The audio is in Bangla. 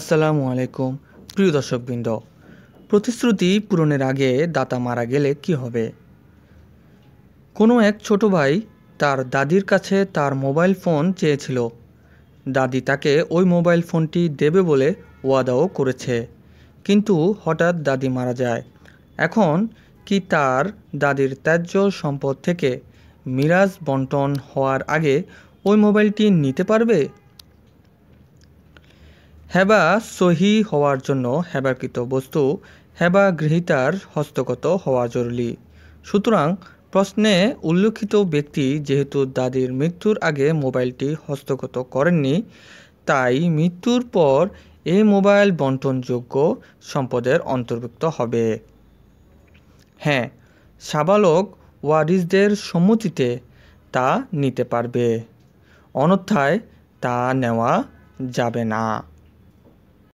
আসসালামু আলাইকুম প্রিয় দর্শকবৃন্দ প্রতিশ্রুতি পূরণের আগে দাতা মারা গেলে কি হবে কোনো এক ছোট ভাই তার দাদির কাছে তার মোবাইল ফোন চেয়েছিল দাদি তাকে ওই মোবাইল ফোনটি দেবে বলে ওয়াদাও করেছে কিন্তু হঠাৎ দাদি মারা যায় এখন কি তার দাদির ত্যায্য সম্পদ থেকে মিরাজ বন্টন হওয়ার আগে ওই মোবাইলটি নিতে পারবে হেবা সহি হওয়ার জন্য হেবাকৃত বস্তু হেবা গৃহীতার হস্তগত হওয়া জরুরি সুতরাং প্রশ্নে উল্লেখিত ব্যক্তি যেহেতু দাদির মৃত্যুর আগে মোবাইলটি হস্তগত করেননি তাই মৃত্যুর পর এই মোবাইল বন্টনযোগ্য সম্পদের অন্তর্ভুক্ত হবে হ্যাঁ সাবালক ওয়ারিসদের সম্মতিতে তা নিতে পারবে অন্যথায় তা নেওয়া যাবে না